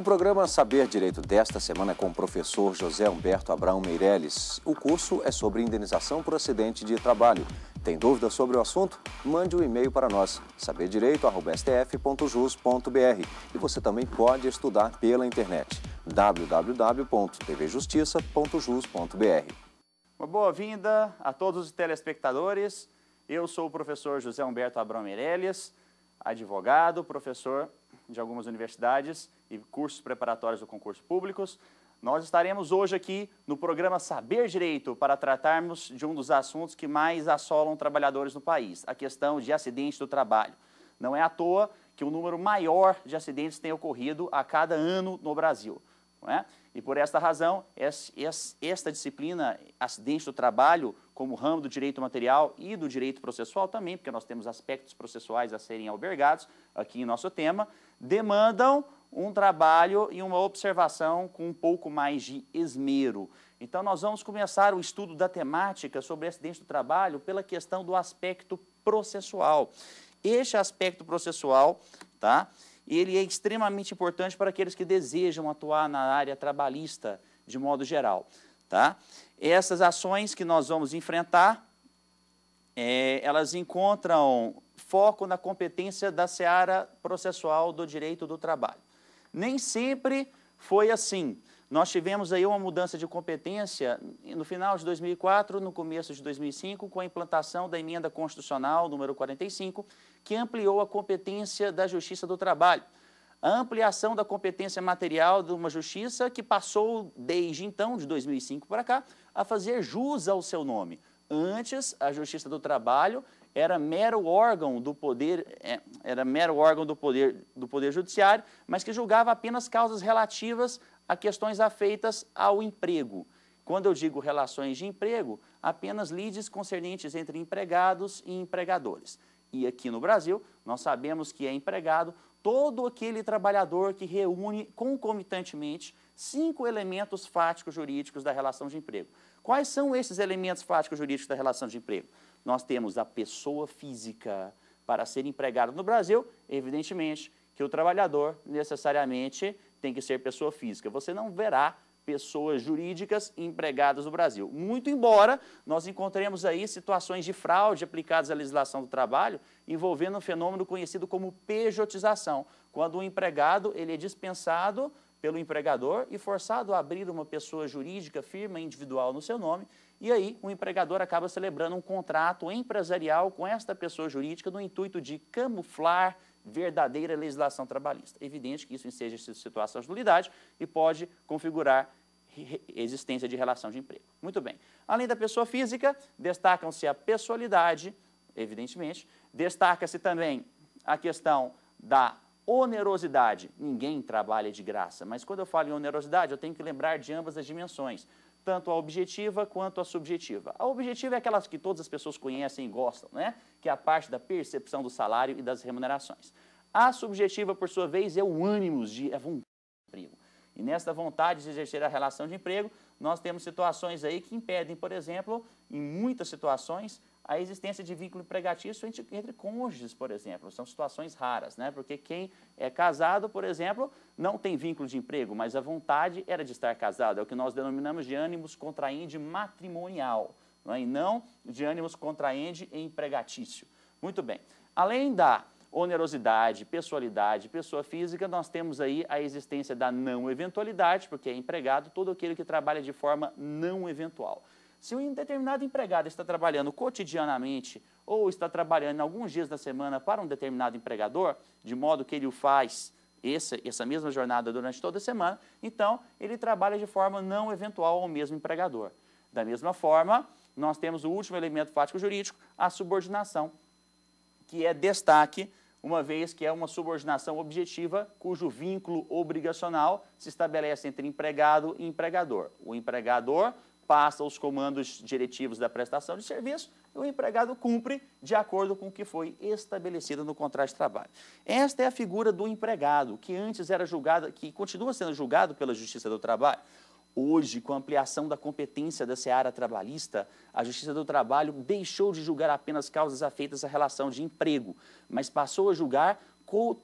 O programa Saber Direito desta semana é com o professor José Humberto Abraão Meirelles. O curso é sobre indenização por acidente de trabalho. Tem dúvida sobre o assunto? Mande um e-mail para nós, saberdireito.stf.jus.br. E você também pode estudar pela internet, www.tvjustiça.jus.br. Uma boa-vinda a todos os telespectadores. Eu sou o professor José Humberto Abraão Meirelles, advogado, professor de algumas universidades e cursos preparatórios do concurso públicos. Nós estaremos hoje aqui no programa Saber Direito para tratarmos de um dos assuntos que mais assolam trabalhadores no país, a questão de acidentes do trabalho. Não é à toa que o um número maior de acidentes tem ocorrido a cada ano no Brasil. Não é? E por esta razão, esta disciplina, acidente do trabalho, como ramo do direito material e do direito processual também, porque nós temos aspectos processuais a serem albergados aqui em nosso tema, demandam um trabalho e uma observação com um pouco mais de esmero. Então, nós vamos começar o estudo da temática sobre acidente do trabalho pela questão do aspecto processual. Este aspecto processual, tá? ele é extremamente importante para aqueles que desejam atuar na área trabalhista de modo geral. Tá? Essas ações que nós vamos enfrentar, é, elas encontram foco na competência da seara processual do direito do trabalho. Nem sempre foi assim. Nós tivemos aí uma mudança de competência no final de 2004, no começo de 2005, com a implantação da emenda constitucional número 45, que ampliou a competência da Justiça do Trabalho. A ampliação da competência material de uma justiça que passou desde então, de 2005 para cá, a fazer jus ao seu nome. Antes, a Justiça do Trabalho era mero órgão do poder é, era mero órgão do poder do poder judiciário, mas que julgava apenas causas relativas a questões afeitas ao emprego. Quando eu digo relações de emprego, apenas lides concernentes entre empregados e empregadores. E aqui no Brasil, nós sabemos que é empregado todo aquele trabalhador que reúne concomitantemente cinco elementos fáticos jurídicos da relação de emprego. Quais são esses elementos fáticos jurídicos da relação de emprego? Nós temos a pessoa física. Para ser empregado no Brasil, evidentemente que o trabalhador necessariamente tem que ser pessoa física. Você não verá pessoas jurídicas empregadas no Brasil. Muito embora nós encontremos aí situações de fraude aplicadas à legislação do trabalho envolvendo um fenômeno conhecido como pejotização, quando o empregado ele é dispensado pelo empregador e forçado a abrir uma pessoa jurídica, firma individual no seu nome, e aí o empregador acaba celebrando um contrato empresarial com esta pessoa jurídica no intuito de camuflar verdadeira legislação trabalhista. Evidente que isso enseja situações de nulidade e pode configurar existência de relação de emprego. Muito bem. Além da pessoa física, destacam-se a pessoalidade, evidentemente, destaca-se também a questão da onerosidade. Ninguém trabalha de graça, mas quando eu falo em onerosidade, eu tenho que lembrar de ambas as dimensões tanto a objetiva quanto a subjetiva. A objetiva é aquelas que todas as pessoas conhecem e gostam, né? que é a parte da percepção do salário e das remunerações. A subjetiva, por sua vez, é o ânimo de é vontade de emprego. E nessa vontade de exercer a relação de emprego, nós temos situações aí que impedem, por exemplo, em muitas situações, a existência de vínculo empregatício entre, entre cônjuges, por exemplo. São situações raras, né? porque quem é casado, por exemplo, não tem vínculo de emprego, mas a vontade era de estar casado. É o que nós denominamos de ânimos contraende matrimonial, não é? e não de ânimos contraende empregatício. Muito bem. Além da onerosidade, pessoalidade, pessoa física, nós temos aí a existência da não eventualidade, porque é empregado todo aquele que trabalha de forma não eventual. Se um determinado empregado está trabalhando cotidianamente ou está trabalhando em alguns dias da semana para um determinado empregador, de modo que ele o faz essa, essa mesma jornada durante toda a semana, então ele trabalha de forma não eventual ao mesmo empregador. Da mesma forma, nós temos o último elemento fático jurídico, a subordinação, que é destaque, uma vez que é uma subordinação objetiva cujo vínculo obrigacional se estabelece entre empregado e empregador. O empregador passa os comandos diretivos da prestação de serviço e o empregado cumpre de acordo com o que foi estabelecido no contrato de trabalho. Esta é a figura do empregado, que antes era julgado, que continua sendo julgado pela Justiça do Trabalho. Hoje, com a ampliação da competência da seara trabalhista, a Justiça do Trabalho deixou de julgar apenas causas afeitas à relação de emprego, mas passou a julgar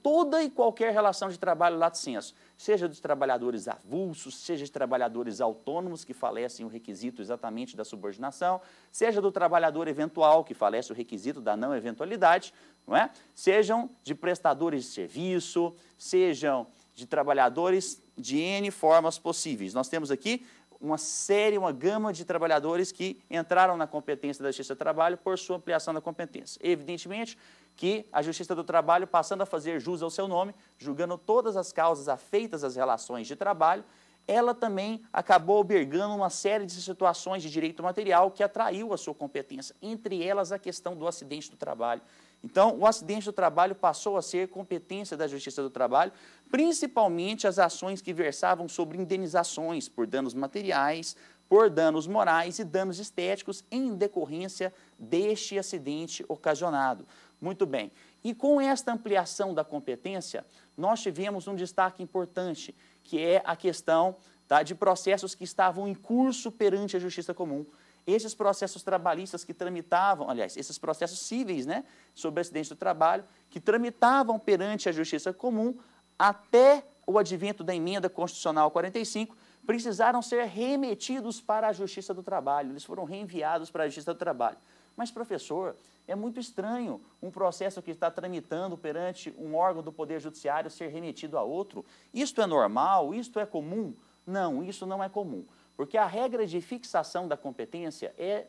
toda e qualquer relação de trabalho lato senso, seja dos trabalhadores avulsos, seja de trabalhadores autônomos que falecem o requisito exatamente da subordinação, seja do trabalhador eventual que falece o requisito da não eventualidade, não é? Sejam de prestadores de serviço, sejam de trabalhadores de N formas possíveis. Nós temos aqui uma série, uma gama de trabalhadores que entraram na competência da Justiça do Trabalho por sua ampliação da competência. Evidentemente, que a Justiça do Trabalho, passando a fazer jus ao seu nome, julgando todas as causas afeitas às relações de trabalho, ela também acabou albergando uma série de situações de direito material que atraiu a sua competência, entre elas a questão do acidente do trabalho. Então, o acidente do trabalho passou a ser competência da Justiça do Trabalho, principalmente as ações que versavam sobre indenizações por danos materiais, por danos morais e danos estéticos em decorrência deste acidente ocasionado. Muito bem. E com esta ampliação da competência, nós tivemos um destaque importante, que é a questão tá, de processos que estavam em curso perante a Justiça Comum. Esses processos trabalhistas que tramitavam, aliás, esses processos cíveis, né, sobre acidente do trabalho, que tramitavam perante a Justiça Comum até o advento da emenda constitucional 45, precisaram ser remetidos para a Justiça do Trabalho. Eles foram reenviados para a Justiça do Trabalho. Mas, professor, é muito estranho um processo que está tramitando perante um órgão do Poder Judiciário ser remetido a outro. Isto é normal? Isto é comum? Não, isso não é comum. Porque a regra de fixação da competência é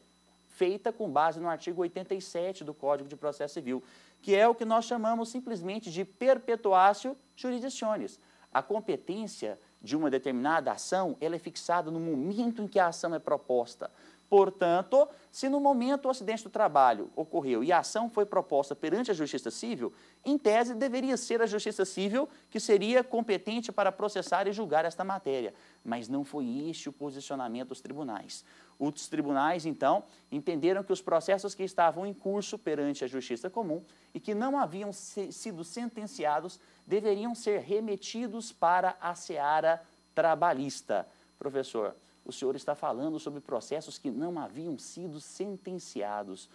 feita com base no artigo 87 do Código de Processo Civil, que é o que nós chamamos simplesmente de perpetuácio jurisdicionis. A competência de uma determinada ação, ela é fixada no momento em que a ação é proposta. Portanto, se no momento o acidente do trabalho ocorreu e a ação foi proposta perante a Justiça Civil, em tese deveria ser a Justiça Civil que seria competente para processar e julgar esta matéria. Mas não foi este o posicionamento dos tribunais. Os tribunais, então, entenderam que os processos que estavam em curso perante a Justiça Comum e que não haviam sido sentenciados deveriam ser remetidos para a seara trabalhista. Professor, o senhor está falando sobre processos que não haviam sido sentenciados.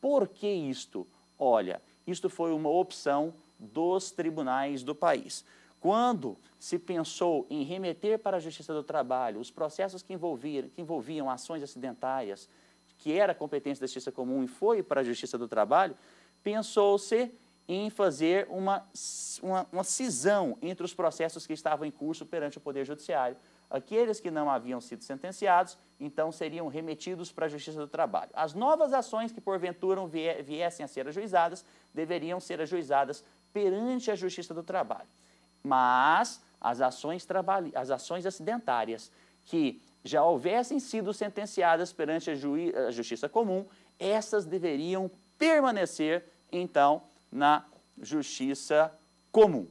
Por que isto? Olha, isto foi uma opção dos tribunais do país. Quando se pensou em remeter para a Justiça do Trabalho os processos que envolviam, que envolviam ações acidentárias, que era competência da Justiça Comum e foi para a Justiça do Trabalho, pensou-se em fazer uma, uma, uma cisão entre os processos que estavam em curso perante o Poder Judiciário Aqueles que não haviam sido sentenciados, então, seriam remetidos para a Justiça do Trabalho. As novas ações que, porventura, viessem a ser ajuizadas, deveriam ser ajuizadas perante a Justiça do Trabalho. Mas as ações, trabalh... as ações acidentárias que já houvessem sido sentenciadas perante a, a Justiça Comum, essas deveriam permanecer, então, na Justiça Comum.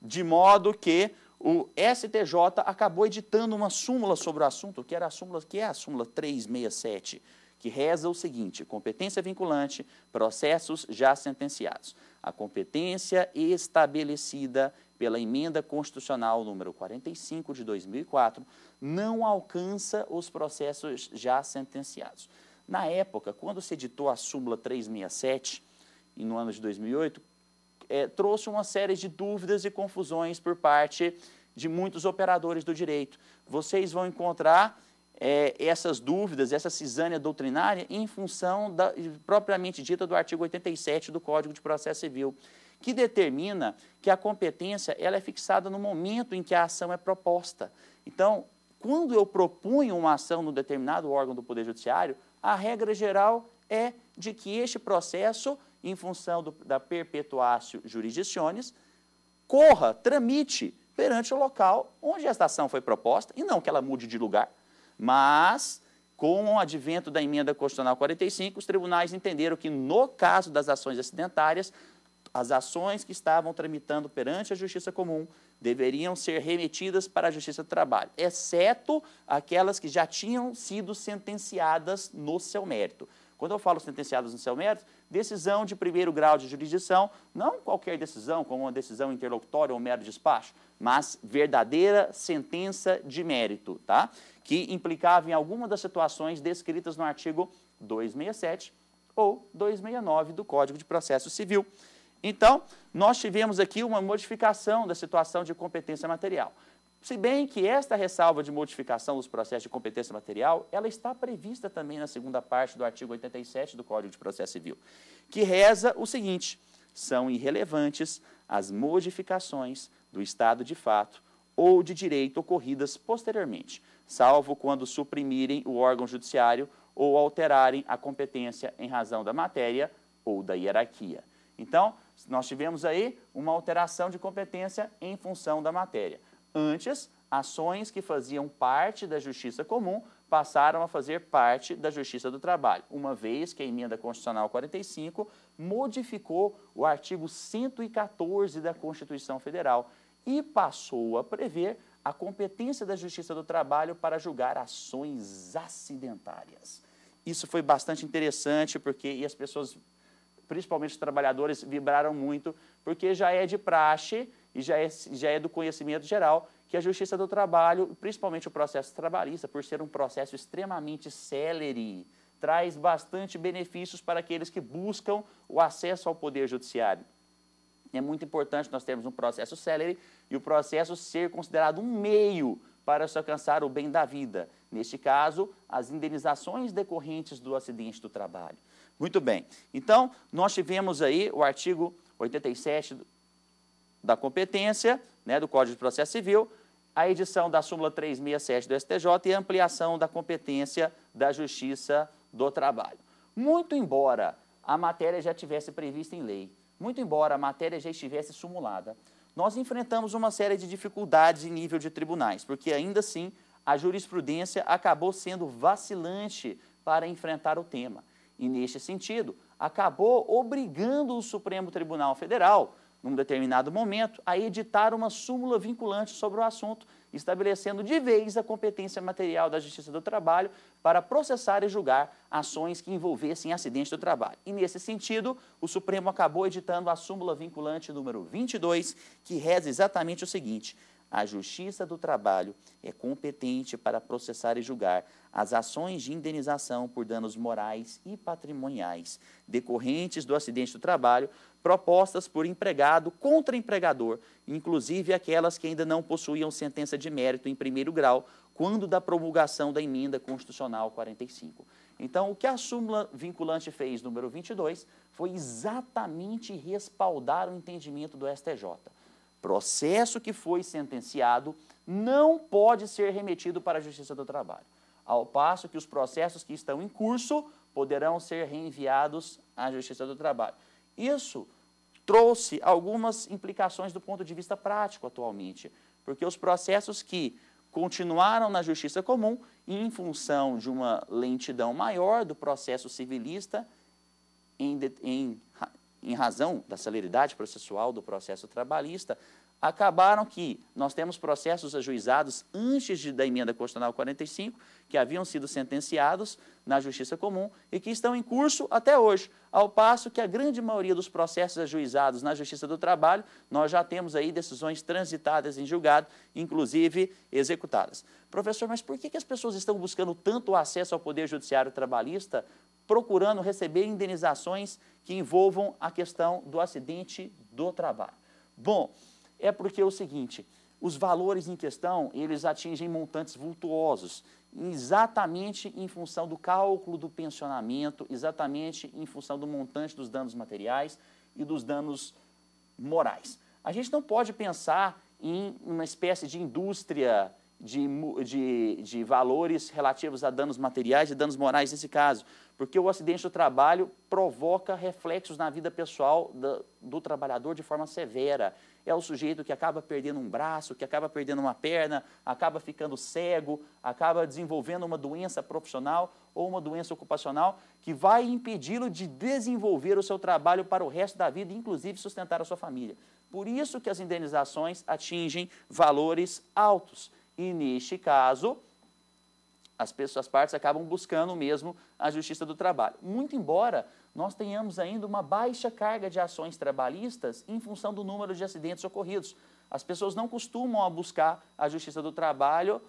De modo que o STJ acabou editando uma súmula sobre o assunto, que era a súmula, que é a súmula 367, que reza o seguinte: competência vinculante, processos já sentenciados. A competência estabelecida pela emenda constitucional número 45 de 2004 não alcança os processos já sentenciados. Na época, quando se editou a súmula 367, no ano de 2008, é, trouxe uma série de dúvidas e confusões por parte de muitos operadores do direito. Vocês vão encontrar é, essas dúvidas, essa cisânia doutrinária, em função da, propriamente dita do artigo 87 do Código de Processo Civil, que determina que a competência ela é fixada no momento em que a ação é proposta. Então, quando eu propunho uma ação no determinado órgão do Poder Judiciário, a regra geral é de que este processo em função do, da perpetuácio jurisdiciones, corra, tramite perante o local onde esta ação foi proposta, e não que ela mude de lugar, mas com o advento da emenda constitucional 45, os tribunais entenderam que, no caso das ações acidentárias, as ações que estavam tramitando perante a Justiça Comum deveriam ser remetidas para a Justiça do Trabalho, exceto aquelas que já tinham sido sentenciadas no seu mérito. Quando eu falo sentenciados no seu mérito, decisão de primeiro grau de jurisdição, não qualquer decisão, como uma decisão interlocutória ou mero despacho, mas verdadeira sentença de mérito, tá? que implicava em alguma das situações descritas no artigo 267 ou 269 do Código de Processo Civil. Então, nós tivemos aqui uma modificação da situação de competência material. Se bem que esta ressalva de modificação dos processos de competência material, ela está prevista também na segunda parte do artigo 87 do Código de Processo Civil, que reza o seguinte: são irrelevantes as modificações do estado de fato ou de direito ocorridas posteriormente, salvo quando suprimirem o órgão judiciário ou alterarem a competência em razão da matéria ou da hierarquia. Então, nós tivemos aí uma alteração de competência em função da matéria. Antes, ações que faziam parte da justiça comum passaram a fazer parte da Justiça do Trabalho, uma vez que a emenda constitucional 45 modificou o artigo 114 da Constituição Federal e passou a prever a competência da Justiça do Trabalho para julgar ações acidentárias. Isso foi bastante interessante porque e as pessoas, principalmente os trabalhadores, vibraram muito porque já é de praxe e já é, já é do conhecimento geral que a Justiça do Trabalho, principalmente o processo trabalhista, por ser um processo extremamente célere, traz bastante benefícios para aqueles que buscam o acesso ao Poder Judiciário. É muito importante nós termos um processo célere e o processo ser considerado um meio para se alcançar o bem da vida. Neste caso, as indenizações decorrentes do acidente do trabalho. Muito bem. Então, nós tivemos aí o artigo 87 da competência, né, do Código de Processo Civil, a edição da súmula 367 do STJ e a ampliação da competência da Justiça do Trabalho. Muito embora a matéria já tivesse prevista em lei, muito embora a matéria já estivesse sumulada, nós enfrentamos uma série de dificuldades em nível de tribunais, porque ainda assim a jurisprudência acabou sendo vacilante para enfrentar o tema. E neste sentido, acabou obrigando o Supremo Tribunal Federal num determinado momento, a editar uma súmula vinculante sobre o assunto, estabelecendo de vez a competência material da Justiça do Trabalho para processar e julgar ações que envolvessem acidente do trabalho. E, nesse sentido, o Supremo acabou editando a súmula vinculante número 22, que reza exatamente o seguinte: a Justiça do Trabalho é competente para processar e julgar as ações de indenização por danos morais e patrimoniais decorrentes do acidente do trabalho propostas por empregado contra empregador, inclusive aquelas que ainda não possuíam sentença de mérito em primeiro grau, quando da promulgação da emenda constitucional 45. Então, o que a súmula vinculante fez, número 22, foi exatamente respaldar o entendimento do STJ. Processo que foi sentenciado não pode ser remetido para a Justiça do Trabalho, ao passo que os processos que estão em curso poderão ser reenviados à Justiça do Trabalho. Isso trouxe algumas implicações do ponto de vista prático atualmente, porque os processos que continuaram na Justiça Comum, em função de uma lentidão maior do processo civilista, em, em em razão da celeridade processual do processo trabalhista, acabaram que nós temos processos ajuizados antes de, da emenda constitucional 45, que haviam sido sentenciados na justiça comum e que estão em curso até hoje, ao passo que a grande maioria dos processos ajuizados na justiça do trabalho, nós já temos aí decisões transitadas em julgado, inclusive executadas. Professor, mas por que, que as pessoas estão buscando tanto acesso ao poder judiciário trabalhista, procurando receber indenizações que envolvam a questão do acidente do trabalho? Bom, é porque é o seguinte, os valores em questão, eles atingem montantes vultuosos, exatamente em função do cálculo do pensionamento, exatamente em função do montante dos danos materiais e dos danos morais. A gente não pode pensar em uma espécie de indústria de, de, de valores relativos a danos materiais e danos morais nesse caso, porque o acidente do trabalho provoca reflexos na vida pessoal do, do trabalhador de forma severa é o sujeito que acaba perdendo um braço, que acaba perdendo uma perna, acaba ficando cego, acaba desenvolvendo uma doença profissional ou uma doença ocupacional que vai impedi-lo de desenvolver o seu trabalho para o resto da vida, inclusive sustentar a sua família. Por isso que as indenizações atingem valores altos. E neste caso, as pessoas as partes acabam buscando mesmo a justiça do trabalho. Muito embora nós tenhamos ainda uma baixa carga de ações trabalhistas em função do número de acidentes ocorridos. As pessoas não costumam a buscar a Justiça do Trabalho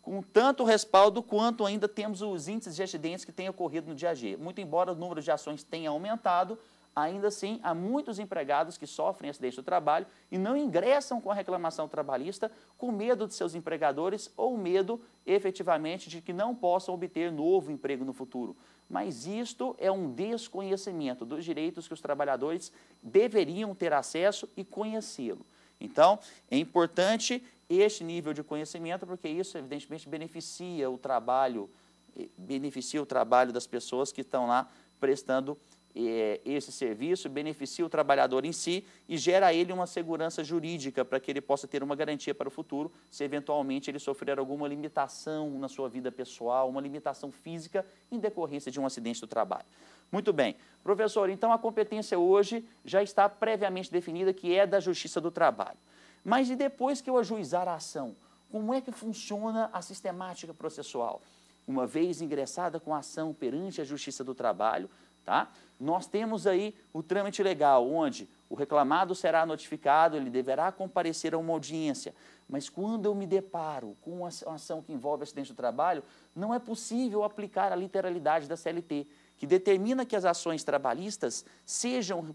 com tanto respaldo quanto ainda temos os índices de acidentes que têm ocorrido no dia a dia. Muito embora o número de ações tenha aumentado, ainda assim há muitos empregados que sofrem acidente do trabalho e não ingressam com a reclamação trabalhista com medo de seus empregadores ou medo efetivamente de que não possam obter novo emprego no futuro mas isto é um desconhecimento dos direitos que os trabalhadores deveriam ter acesso e conhecê-lo. Então, é importante este nível de conhecimento, porque isso, evidentemente, beneficia o trabalho, eh, beneficia o trabalho das pessoas que estão lá prestando serviço é, esse serviço beneficia o trabalhador em si e gera a ele uma segurança jurídica para que ele possa ter uma garantia para o futuro, se eventualmente ele sofrer alguma limitação na sua vida pessoal, uma limitação física em decorrência de um acidente do trabalho. Muito bem. Professor, então a competência hoje já está previamente definida que é da Justiça do Trabalho. Mas e depois que eu ajuizar a ação, como é que funciona a sistemática processual? Uma vez ingressada com a ação perante a Justiça do Trabalho, Tá? Nós temos aí o trâmite legal, onde o reclamado será notificado, ele deverá comparecer a uma audiência. Mas quando eu me deparo com uma ação que envolve acidente do trabalho, não é possível aplicar a literalidade da CLT, que determina que as ações trabalhistas sejam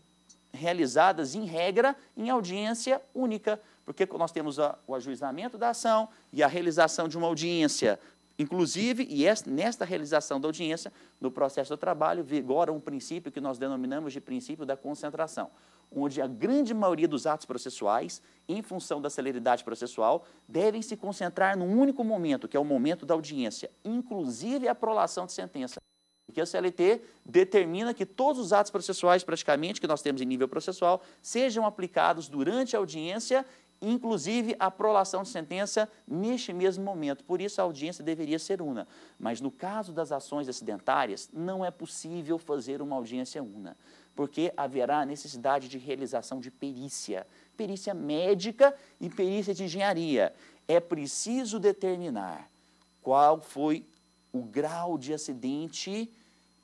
realizadas, em regra, em audiência única, porque nós temos a, o ajuizamento da ação e a realização de uma audiência Inclusive, e nesta realização da audiência, no processo do trabalho, vigora um princípio que nós denominamos de princípio da concentração, onde a grande maioria dos atos processuais, em função da celeridade processual, devem se concentrar num único momento, que é o momento da audiência, inclusive a prolação de sentença. Porque a CLT determina que todos os atos processuais, praticamente, que nós temos em nível processual, sejam aplicados durante a audiência inclusive a prolação de sentença neste mesmo momento. Por isso, a audiência deveria ser una. Mas no caso das ações acidentárias, não é possível fazer uma audiência una, porque haverá necessidade de realização de perícia, perícia médica e perícia de engenharia. É preciso determinar qual foi o grau de acidente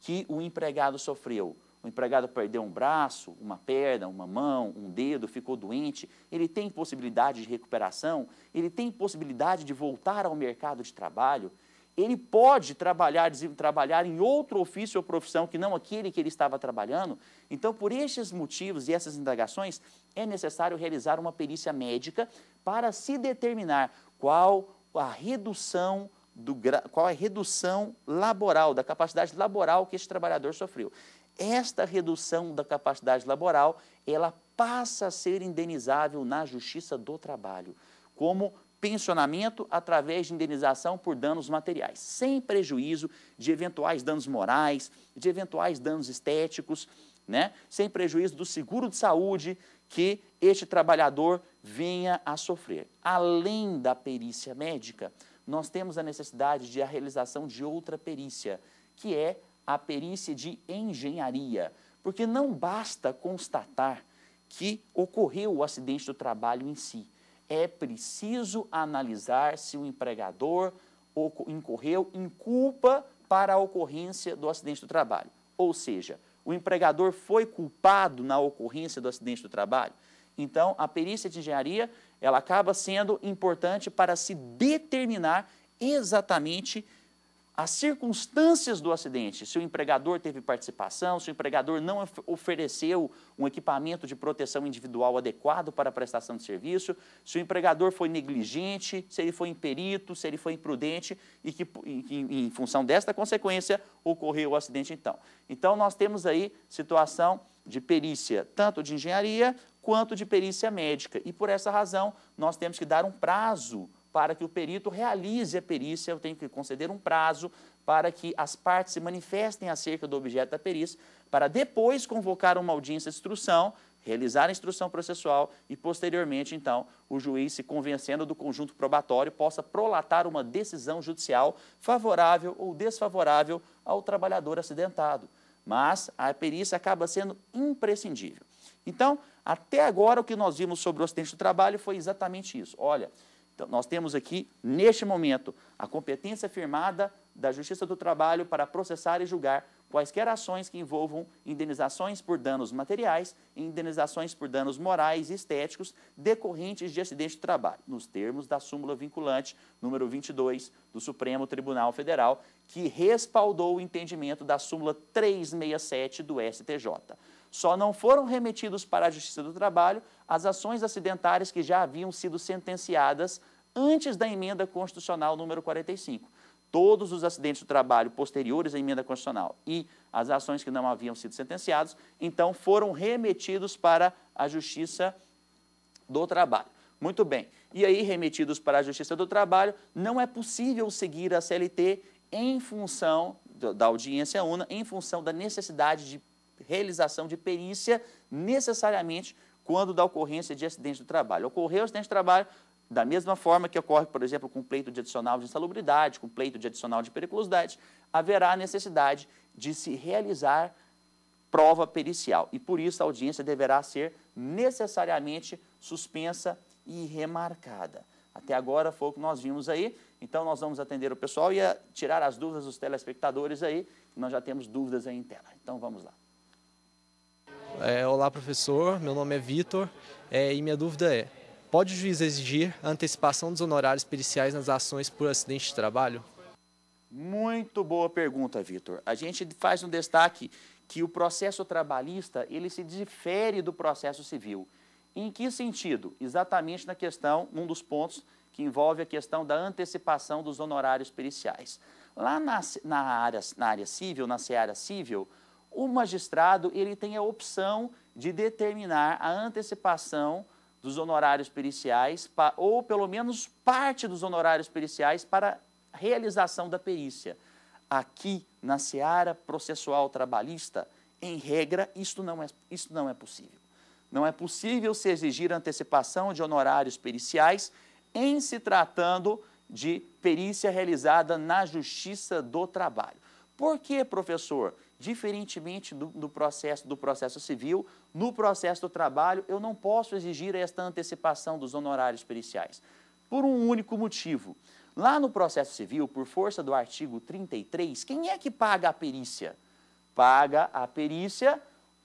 que o empregado sofreu o empregado perdeu um braço, uma perna, uma mão, um dedo, ficou doente, ele tem possibilidade de recuperação, ele tem possibilidade de voltar ao mercado de trabalho, ele pode trabalhar, trabalhar em outro ofício ou profissão que não aquele que ele estava trabalhando. Então, por estes motivos e essas indagações, é necessário realizar uma perícia médica para se determinar qual a redução do, qual a redução laboral, da capacidade laboral que este trabalhador sofreu. Esta redução da capacidade laboral, ela passa a ser indenizável na Justiça do Trabalho, como pensionamento através de indenização por danos materiais, sem prejuízo de eventuais danos morais, de eventuais danos estéticos, né? sem prejuízo do seguro de saúde que este trabalhador venha a sofrer. Além da perícia médica, nós temos a necessidade de a realização de outra perícia, que é a perícia de engenharia, porque não basta constatar que ocorreu o acidente do trabalho em si. É preciso analisar se o empregador incorreu em culpa para a ocorrência do acidente do trabalho. Ou seja, o empregador foi culpado na ocorrência do acidente do trabalho. Então, a perícia de engenharia, ela acaba sendo importante para se determinar exatamente as circunstâncias do acidente, se o empregador teve participação, se o empregador não ofereceu um equipamento de proteção individual adequado para a prestação de serviço, se o empregador foi negligente, se ele foi imperito, se ele foi imprudente e que, em, em função desta consequência, ocorreu o acidente então. Então, nós temos aí situação de perícia, tanto de engenharia quanto de perícia médica. E por essa razão, nós temos que dar um prazo para que o perito realize a perícia, eu tenho que conceder um prazo para que as partes se manifestem acerca do objeto da perícia, para depois convocar uma audiência de instrução, realizar a instrução processual e, posteriormente, então, o juiz, se convencendo do conjunto probatório, possa prolatar uma decisão judicial favorável ou desfavorável ao trabalhador acidentado. Mas a perícia acaba sendo imprescindível. Então, até agora, o que nós vimos sobre o acidente do trabalho foi exatamente isso. Olha, então, nós temos aqui, neste momento, a competência firmada da Justiça do Trabalho para processar e julgar quaisquer ações que envolvam indenizações por danos materiais e indenizações por danos morais e estéticos decorrentes de acidente de trabalho, nos termos da súmula vinculante número 22 do Supremo Tribunal Federal, que respaldou o entendimento da súmula 367 do STJ. Só não foram remetidos para a Justiça do Trabalho as ações acidentárias que já haviam sido sentenciadas antes da emenda constitucional número 45. Todos os acidentes do trabalho posteriores à emenda constitucional e as ações que não haviam sido sentenciadas, então foram remetidos para a Justiça do Trabalho. Muito bem. E aí, remetidos para a Justiça do Trabalho, não é possível seguir a CLT em função da audiência UNA, em função da necessidade de realização de perícia necessariamente quando da ocorrência de acidente do trabalho. Ocorreu o acidente de trabalho, da mesma forma que ocorre, por exemplo, com pleito de adicional de insalubridade, com pleito de adicional de periculosidade, haverá necessidade de se realizar prova pericial. E por isso a audiência deverá ser necessariamente suspensa e remarcada. Até agora foi o que nós vimos aí. Então nós vamos atender o pessoal e tirar as dúvidas dos telespectadores aí. Nós já temos dúvidas aí em tela. Então vamos lá. É, olá professor, meu nome é Vitor é, e minha dúvida é Pode o juiz exigir a antecipação dos honorários periciais nas ações por acidente de trabalho? Muito boa pergunta, Vitor. A gente faz um destaque que o processo trabalhista ele se difere do processo civil. Em que sentido? Exatamente na questão, um dos pontos que envolve a questão da antecipação dos honorários periciais. Lá na, na, área, na área civil, na seara civil, o magistrado ele tem a opção de determinar a antecipação dos honorários periciais, ou pelo menos parte dos honorários periciais, para realização da perícia. Aqui, na seara processual trabalhista, em regra, isso não é, isso não é possível. Não é possível se exigir antecipação de honorários periciais em se tratando de perícia realizada na Justiça do Trabalho. Por que, professor? diferentemente do, do, processo do processo civil, no processo do trabalho eu não posso exigir esta antecipação dos honorários periciais por um único motivo. Lá no processo civil, por força do artigo 33, quem é que paga a perícia? Paga a perícia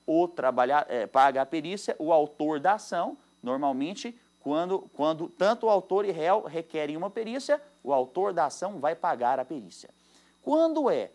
o trabalhar, é, eh, paga a perícia o autor da ação, normalmente quando, quando tanto o autor e réu requerem uma perícia, o autor da ação vai pagar a perícia. Quando é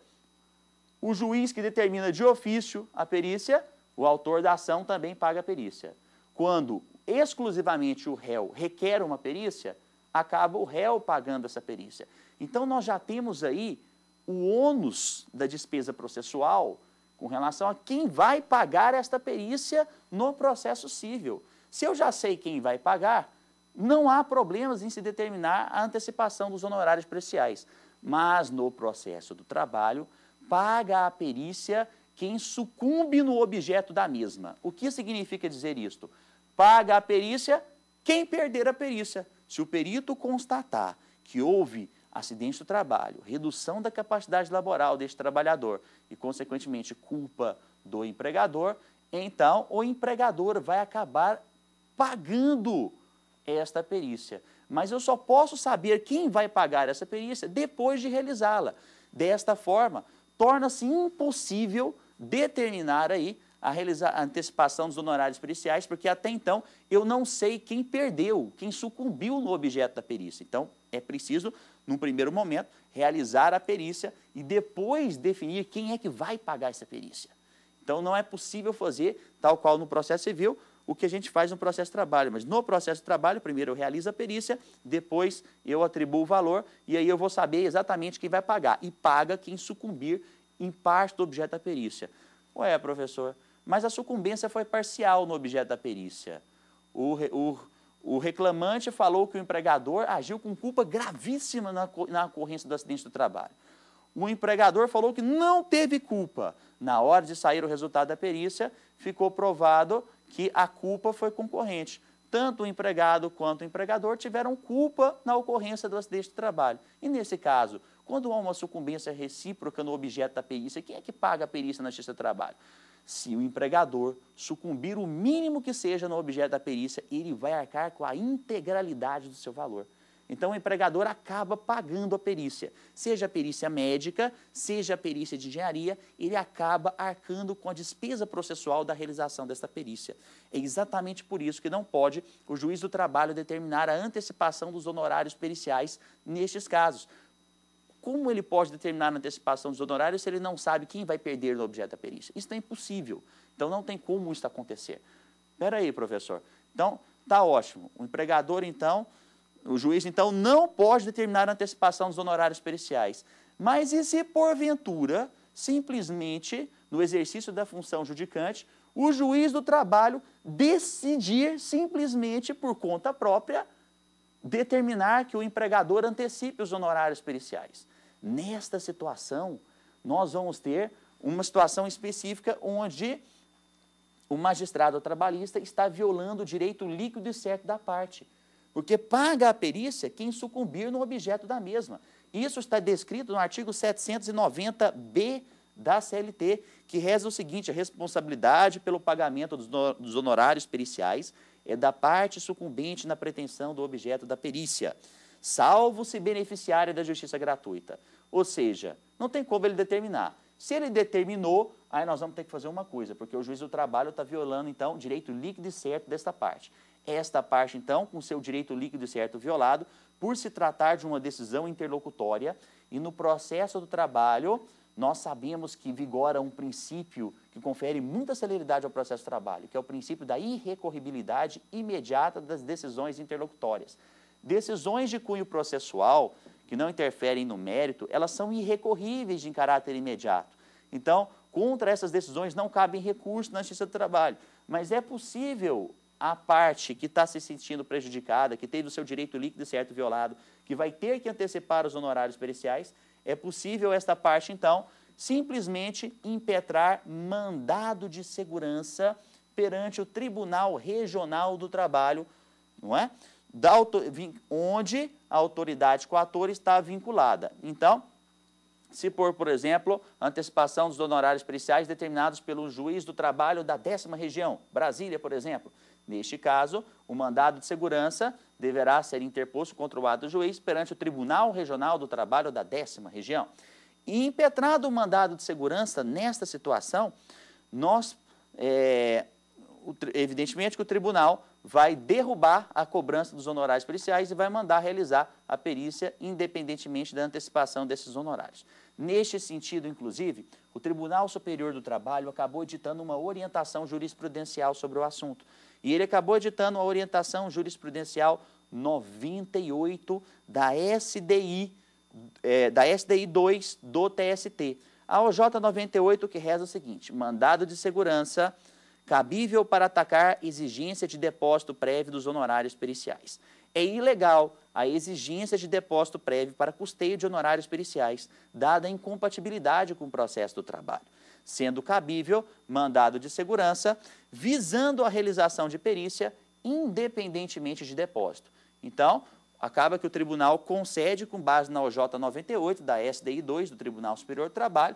o juiz que determina de ofício a perícia, o autor da ação também paga a perícia. Quando exclusivamente o réu requer uma perícia, acaba o réu pagando essa perícia. Então nós já temos aí o ônus da despesa processual com relação a quem vai pagar esta perícia no processo civil. Se eu já sei quem vai pagar, não há problemas em se determinar a antecipação dos honorários preciais. Mas no processo do trabalho, paga a perícia quem sucumbe no objeto da mesma. O que significa dizer isto? Paga a perícia quem perder a perícia. Se o perito constatar que houve acidente do trabalho, redução da capacidade laboral deste trabalhador e, consequentemente, culpa do empregador, então o empregador vai acabar pagando esta perícia. Mas eu só posso saber quem vai pagar essa perícia depois de realizá-la. Desta forma, torna-se impossível determinar aí a, a antecipação dos honorários periciais, porque até então eu não sei quem perdeu, quem sucumbiu no objeto da perícia. Então, é preciso, num primeiro momento, realizar a perícia e depois definir quem é que vai pagar essa perícia. Então, não é possível fazer, tal qual no processo civil, o que a gente faz no processo de trabalho. Mas no processo de trabalho, primeiro eu realizo a perícia, depois eu atribuo o valor e aí eu vou saber exatamente quem vai pagar. E paga quem sucumbir em parte do objeto da perícia. Ué, professor, mas a sucumbência foi parcial no objeto da perícia. O, o, o reclamante falou que o empregador agiu com culpa gravíssima na, na ocorrência do acidente do trabalho. O empregador falou que não teve culpa. Na hora de sair o resultado da perícia, ficou provado que a culpa foi concorrente. Tanto o empregado quanto o empregador tiveram culpa na ocorrência do acidente de trabalho. E nesse caso, quando há uma sucumbência recíproca no objeto da perícia, quem é que paga a perícia na justiça do trabalho? Se o empregador sucumbir o mínimo que seja no objeto da perícia, ele vai arcar com a integralidade do seu valor. Então, o empregador acaba pagando a perícia, seja a perícia médica, seja a perícia de engenharia, ele acaba arcando com a despesa processual da realização desta perícia. É exatamente por isso que não pode o juiz do trabalho determinar a antecipação dos honorários periciais nestes casos. Como ele pode determinar a antecipação dos honorários se ele não sabe quem vai perder no objeto da perícia? Isso é impossível. Então, não tem como isso acontecer. Espera aí, professor. Então, tá ótimo. O empregador, então, o juiz, então, não pode determinar a antecipação dos honorários periciais. Mas e se, porventura, simplesmente, no exercício da função judicante, o juiz do trabalho decidir, simplesmente por conta própria, determinar que o empregador antecipe os honorários periciais? Nesta situação, nós vamos ter uma situação específica onde o magistrado trabalhista está violando o direito líquido e certo da parte porque paga a perícia quem sucumbir no objeto da mesma. Isso está descrito no artigo 790b da CLT, que reza o seguinte: a responsabilidade pelo pagamento dos honorários periciais é da parte sucumbente na pretensão do objeto da perícia, salvo se beneficiária da justiça gratuita. Ou seja, não tem como ele determinar. Se ele determinou, aí nós vamos ter que fazer uma coisa, porque o juiz do trabalho está violando, então, o direito líquido e certo desta parte. Esta parte, então, com seu direito líquido certo violado, por se tratar de uma decisão interlocutória, e no processo do trabalho, nós sabemos que vigora um princípio que confere muita celeridade ao processo de trabalho, que é o princípio da irrecorribilidade imediata das decisões interlocutórias. Decisões de cunho processual, que não interferem no mérito, elas são irrecorríveis de caráter imediato. Então, contra essas decisões não cabem recurso na Justiça do Trabalho, mas é possível a parte que está se sentindo prejudicada, que teve o seu direito líquido certo violado, que vai ter que antecipar os honorários periciais, é possível esta parte, então, simplesmente impetrar mandado de segurança perante o Tribunal Regional do Trabalho, não é? Da, onde a autoridade coator está vinculada. Então, se por, por exemplo, antecipação dos honorários periciais determinados pelo juiz do trabalho da décima região, Brasília, por exemplo, Neste caso, o mandado de segurança deverá ser interposto contra o ato do juiz perante o Tribunal Regional do Trabalho da décima região. E impetrado o mandado de segurança nesta situação, nós, é, evidentemente que o tribunal vai derrubar a cobrança dos honorários policiais e vai mandar realizar a perícia independentemente da antecipação desses honorários. Neste sentido, inclusive, o Tribunal Superior do Trabalho acabou editando uma orientação jurisprudencial sobre o assunto. E ele acabou editando a orientação jurisprudencial 98 da SDI, é, da SDI 2 do TST. A OJ 98 que reza o seguinte: mandado de segurança cabível para atacar exigência de depósito prévio dos honorários periciais. É ilegal a exigência de depósito prévio para custeio de honorários periciais, dada a incompatibilidade com o processo do trabalho sendo cabível mandado de segurança, visando a realização de perícia independentemente de depósito. Então, acaba que o tribunal concede, com base na OJ 98 da SDI 2 do Tribunal Superior do Trabalho,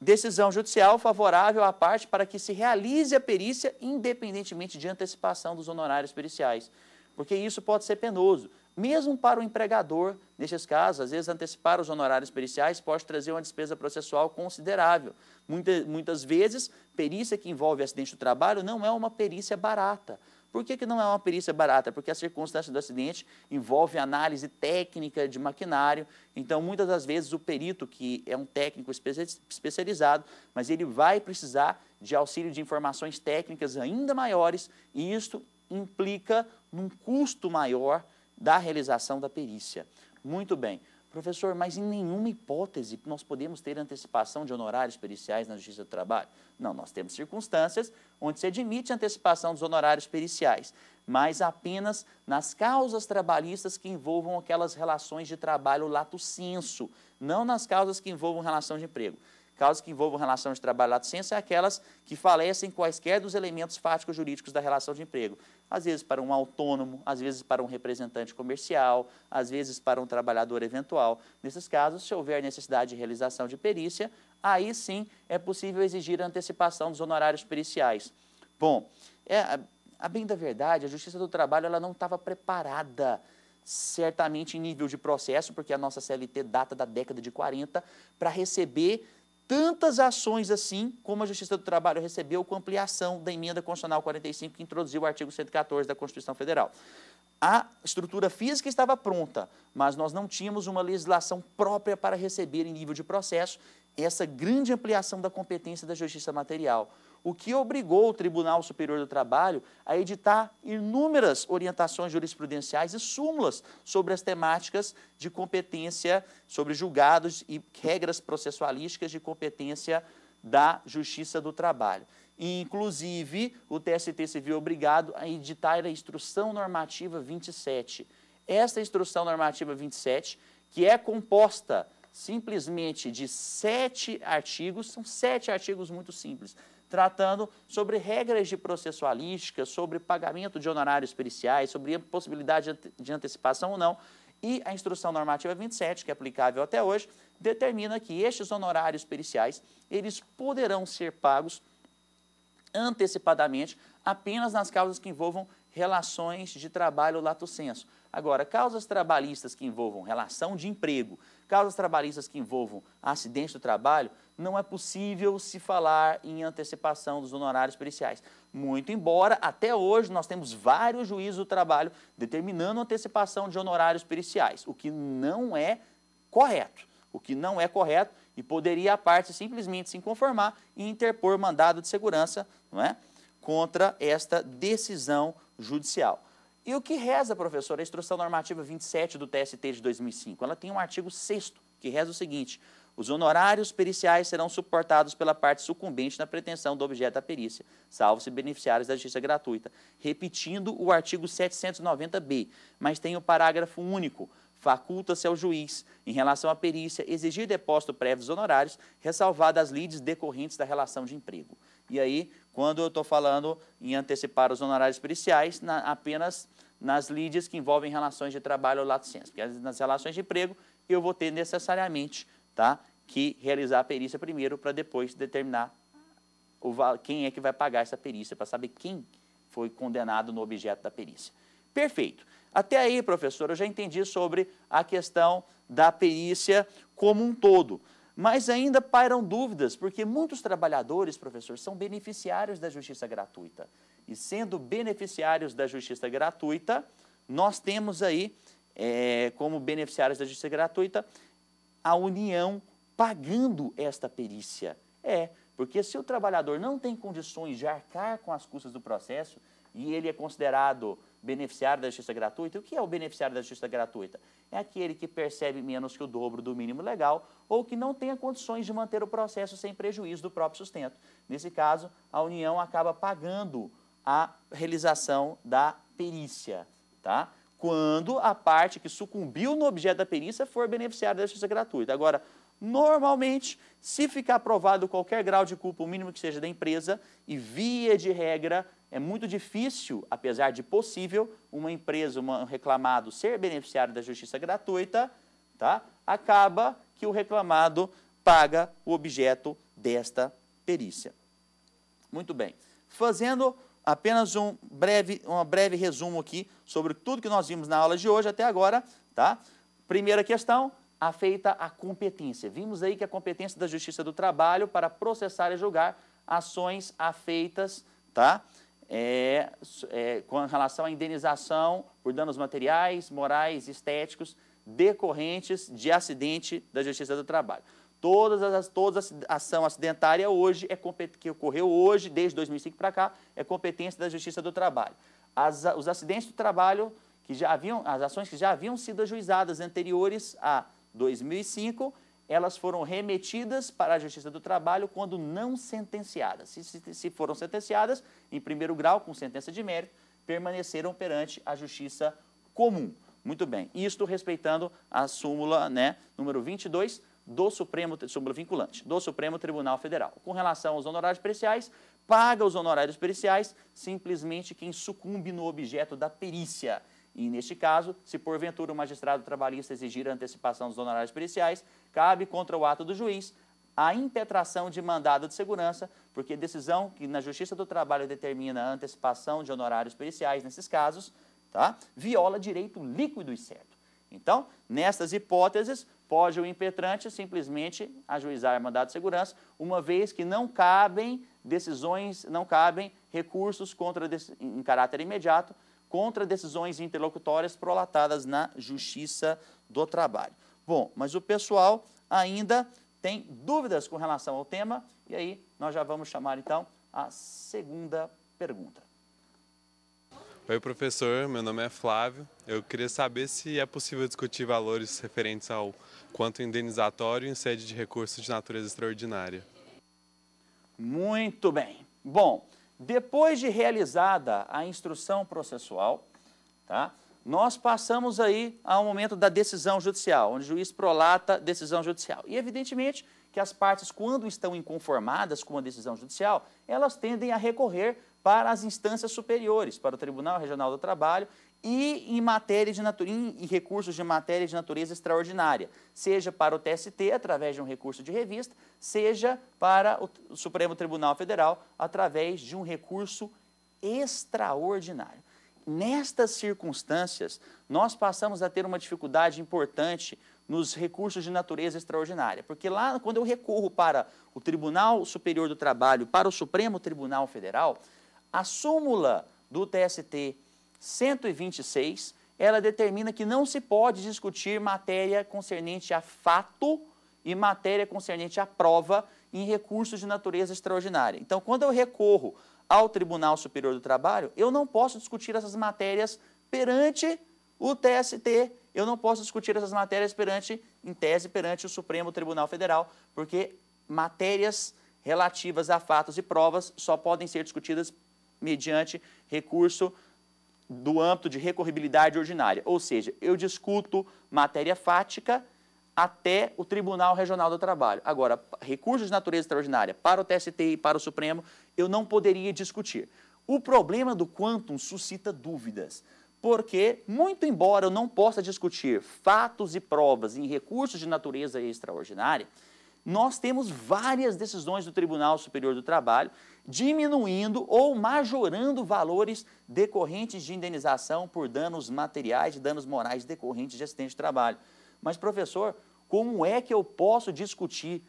decisão judicial favorável à parte para que se realize a perícia independentemente de antecipação dos honorários periciais, porque isso pode ser penoso mesmo para o empregador. Nesses casos, às vezes, antecipar os honorários periciais pode trazer uma despesa processual considerável. muitas vezes, perícia que envolve acidente do trabalho não é uma perícia barata. Por que, que não é uma perícia barata? Porque a circunstância do acidente envolve análise técnica de maquinário. Então, muitas das vezes, o perito, que é um técnico especializado, mas ele vai precisar de auxílio de informações técnicas ainda maiores, e isso implica num custo maior da realização da perícia. Muito bem. Professor, mas em nenhuma hipótese nós podemos ter antecipação de honorários periciais na Justiça do Trabalho? Não, nós temos circunstâncias onde se admite antecipação dos honorários periciais, mas apenas nas causas trabalhistas que envolvam aquelas relações de trabalho lato senso, não nas causas que envolvam relação de emprego. Causas que envolvam relação de trabalho à docência são aquelas que falecem quaisquer dos elementos fáticos jurídicos da relação de emprego. Às vezes para um autônomo, às vezes para um representante comercial, às vezes para um trabalhador eventual. Nesses casos, se houver necessidade de realização de perícia, aí sim é possível exigir a antecipação dos honorários periciais. Bom, é, a bem da verdade, a Justiça do Trabalho ela não estava preparada, certamente em nível de processo, porque a nossa CLT data da década de 40, para receber tantas ações assim como a Justiça do Trabalho recebeu com ampliação da emenda constitucional 45 que introduziu o artigo 114 da Constituição Federal. A estrutura física estava pronta, mas nós não tínhamos uma legislação própria para receber em nível de processo essa grande ampliação da competência da justiça material o que obrigou o Tribunal Superior do Trabalho a editar inúmeras orientações jurisprudenciais e súmulas sobre as temáticas de competência, sobre julgados e regras processualísticas de competência da Justiça do Trabalho. E, inclusive, o TST se viu obrigado a editar a Instrução Normativa 27. Esta Instrução Normativa 27, que é composta simplesmente de sete artigos, são sete artigos muito simples, tratando sobre regras de processualística, sobre pagamento de honorários periciais, sobre a possibilidade de antecipação ou não. E a instrução normativa 27, que é aplicável até hoje, determina que estes honorários periciais, eles poderão ser pagos antecipadamente apenas nas causas que envolvam relações de trabalho lato senso. Agora, causas trabalhistas que envolvam relação de emprego, causas trabalhistas que envolvam acidente do trabalho, não é possível se falar em antecipação dos honorários periciais. Muito embora, até hoje, nós temos vários juízes do trabalho determinando antecipação de honorários periciais, o que não é correto. O que não é correto e poderia a parte simplesmente se conformar e interpor mandado de segurança não é, contra esta decisão judicial. E o que reza, professor, a Instrução Normativa 27 do TST de 2005? Ela tem um artigo 6 que reza o seguinte: os honorários periciais serão suportados pela parte sucumbente na pretensão do objeto da perícia, salvo se beneficiários da justiça gratuita. Repetindo o artigo 790b, mas tem o parágrafo único faculta-se ao juiz, em relação à perícia, exigir depósito prévio dos honorários, ressalvadas as lides decorrentes da relação de emprego. E aí, quando eu estou falando em antecipar os honorários periciais, na, apenas nas lides que envolvem relações de trabalho ou lato senso, porque nas relações de emprego eu vou ter necessariamente tá? que realizar a perícia primeiro para depois determinar o, quem é que vai pagar essa perícia, para saber quem foi condenado no objeto da perícia. Perfeito. Até aí, professor, eu já entendi sobre a questão da perícia como um todo. Mas ainda pairam dúvidas, porque muitos trabalhadores, professor, são beneficiários da justiça gratuita. E sendo beneficiários da justiça gratuita, nós temos aí, é, como beneficiários da justiça gratuita, a União pagando esta perícia. É, porque se o trabalhador não tem condições de arcar com as custas do processo e ele é considerado beneficiário da justiça gratuita, o que é o beneficiário da justiça gratuita? É aquele que percebe menos que o dobro do mínimo legal ou que não tenha condições de manter o processo sem prejuízo do próprio sustento. Nesse caso, a União acaba pagando a realização da perícia, tá? quando a parte que sucumbiu no objeto da perícia for beneficiária da justiça gratuita. Agora, normalmente, se ficar aprovado qualquer grau de culpa, o mínimo que seja da empresa, e via de regra, é muito difícil, apesar de possível, uma empresa, um reclamado ser beneficiário da justiça gratuita, tá? acaba que o reclamado paga o objeto desta perícia. Muito bem. Fazendo apenas um breve, um breve resumo aqui sobre tudo que nós vimos na aula de hoje até agora, tá? Primeira questão, afeita a competência. Vimos aí que a competência da Justiça do Trabalho para processar e julgar ações afeitas, tá? É, é, com relação à indenização por danos materiais, morais, estéticos decorrentes de acidente da Justiça do Trabalho. Todas as, toda a ação acidentária hoje, é que ocorreu hoje, desde 2005 para cá, é competência da Justiça do Trabalho. As, os acidentes do trabalho, que já haviam, as ações que já haviam sido ajuizadas anteriores a 2005, elas foram remetidas para a Justiça do Trabalho quando não sentenciadas. Se, se, se foram sentenciadas, em primeiro grau, com sentença de mérito, permaneceram perante a Justiça Comum. Muito bem, isto respeitando a súmula né, número 22, do Supremo, súmula vinculante, do Supremo Tribunal Federal. Com relação aos honorários periciais, paga os honorários periciais simplesmente quem sucumbe no objeto da perícia. E, neste caso, se porventura o magistrado trabalhista exigir a antecipação dos honorários periciais, cabe contra o ato do juiz a impetração de mandado de segurança, porque decisão que na Justiça do Trabalho determina a antecipação de honorários periciais nesses casos, tá? viola direito líquido e certo. Então, nestas hipóteses, Pode o impetrante simplesmente ajuizar mandado de segurança, uma vez que não cabem decisões, não cabem recursos contra, em caráter imediato contra decisões interlocutórias prolatadas na Justiça do Trabalho. Bom, mas o pessoal ainda tem dúvidas com relação ao tema e aí nós já vamos chamar então a segunda pergunta. Oi, professor. Meu nome é Flávio. Eu queria saber se é possível discutir valores referentes ao quanto indenizatório em sede de recurso de natureza extraordinária. Muito bem. Bom, depois de realizada a instrução processual, tá? nós passamos aí ao momento da decisão judicial, onde o juiz prolata decisão judicial. E, evidentemente, que as partes, quando estão inconformadas com a decisão judicial, elas tendem a recorrer para as instâncias superiores, para o Tribunal Regional do Trabalho e em matéria de natura, e recursos de matéria de natureza extraordinária, seja para o TST através de um recurso de revista, seja para o Supremo Tribunal Federal através de um recurso extraordinário. Nestas circunstâncias, nós passamos a ter uma dificuldade importante nos recursos de natureza extraordinária, porque lá quando eu recorro para o Tribunal Superior do Trabalho, para o Supremo Tribunal Federal, a súmula do TST 126, ela determina que não se pode discutir matéria concernente a fato e matéria concernente à prova em recursos de natureza extraordinária. Então, quando eu recorro ao Tribunal Superior do Trabalho, eu não posso discutir essas matérias perante o TST, eu não posso discutir essas matérias perante, em tese, perante o Supremo Tribunal Federal, porque matérias relativas a fatos e provas só podem ser discutidas mediante recurso do âmbito de recorribilidade ordinária. Ou seja, eu discuto matéria fática até o Tribunal Regional do Trabalho. Agora, recursos de natureza extraordinária para o TST e para o Supremo, eu não poderia discutir. O problema do quantum suscita dúvidas, porque, muito embora eu não possa discutir fatos e provas em recursos de natureza extraordinária, nós temos várias decisões do Tribunal Superior do Trabalho diminuindo ou majorando valores decorrentes de indenização por danos materiais e danos morais decorrentes de acidente de trabalho. Mas, professor, como é que eu posso discutir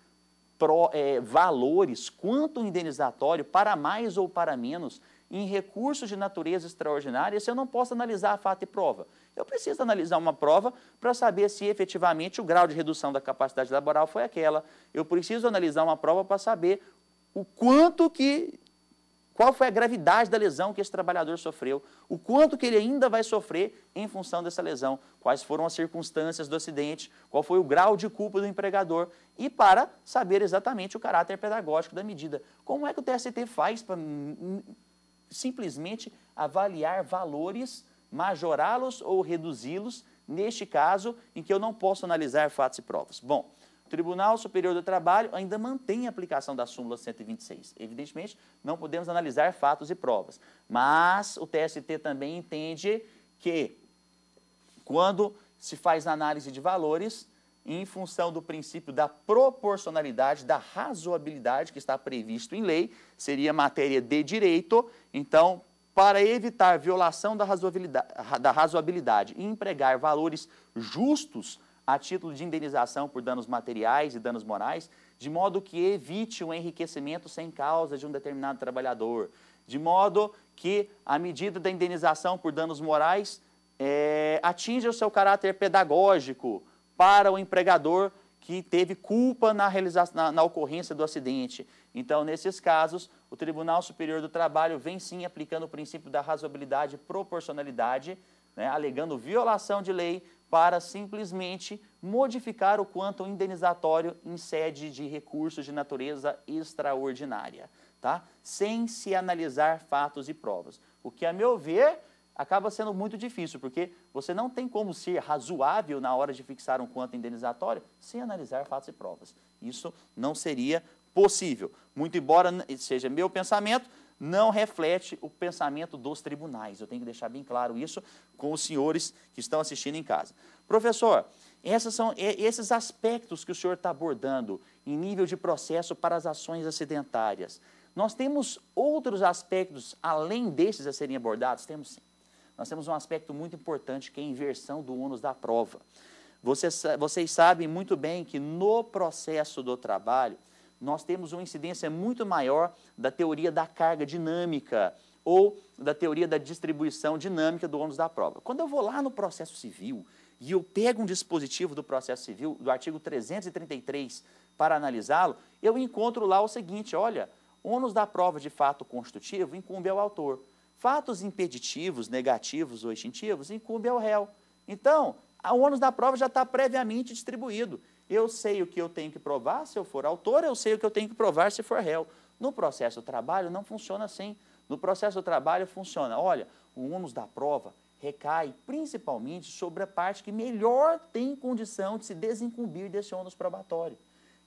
pro, é, valores, quanto indenizatório, para mais ou para menos, em recursos de natureza extraordinária, se eu não posso analisar fato e prova? Eu preciso analisar uma prova para saber se efetivamente o grau de redução da capacidade laboral foi aquela. Eu preciso analisar uma prova para saber o quanto que qual foi a gravidade da lesão que esse trabalhador sofreu, o quanto que ele ainda vai sofrer em função dessa lesão, quais foram as circunstâncias do acidente, qual foi o grau de culpa do empregador e para saber exatamente o caráter pedagógico da medida. Como é que o TST faz para simplesmente avaliar valores majorá-los ou reduzi-los, neste caso em que eu não posso analisar fatos e provas. Bom, o Tribunal Superior do Trabalho ainda mantém a aplicação da súmula 126. Evidentemente, não podemos analisar fatos e provas, mas o TST também entende que quando se faz análise de valores, em função do princípio da proporcionalidade, da razoabilidade que está previsto em lei, seria matéria de direito, então para evitar violação da razoabilidade, da razoabilidade e empregar valores justos a título de indenização por danos materiais e danos morais, de modo que evite o enriquecimento sem causa de um determinado trabalhador, de modo que a medida da indenização por danos morais é, atinja o seu caráter pedagógico para o empregador que teve culpa na, realização, na, na, ocorrência do acidente. Então, nesses casos, o Tribunal Superior do Trabalho vem sim aplicando o princípio da razoabilidade e proporcionalidade, né, alegando violação de lei para simplesmente modificar o quanto indenizatório em sede de recursos de natureza extraordinária, tá? sem se analisar fatos e provas. O que, a meu ver, acaba sendo muito difícil, porque você não tem como ser razoável na hora de fixar um quanto indenizatório sem analisar fatos e provas. Isso não seria possível. Muito embora seja meu pensamento, não reflete o pensamento dos tribunais. Eu tenho que deixar bem claro isso com os senhores que estão assistindo em casa. Professor, esses são esses aspectos que o senhor está abordando em nível de processo para as ações acidentárias. Nós temos outros aspectos além desses a serem abordados? Temos sim nós temos um aspecto muito importante que é a inversão do ônus da prova. Vocês, vocês sabem muito bem que no processo do trabalho, nós temos uma incidência muito maior da teoria da carga dinâmica ou da teoria da distribuição dinâmica do ônus da prova. Quando eu vou lá no processo civil e eu pego um dispositivo do processo civil, do artigo 333, para analisá-lo, eu encontro lá o seguinte, olha, ônus da prova de fato constitutivo incumbe ao autor. Fatos impeditivos, negativos ou extintivos incumbe ao réu. Então, o ônus da prova já está previamente distribuído. Eu sei o que eu tenho que provar se eu for autor, eu sei o que eu tenho que provar se for réu. No processo do trabalho não funciona assim. No processo do trabalho funciona, olha, o ônus da prova recai principalmente sobre a parte que melhor tem condição de se desincumbir desse ônus probatório.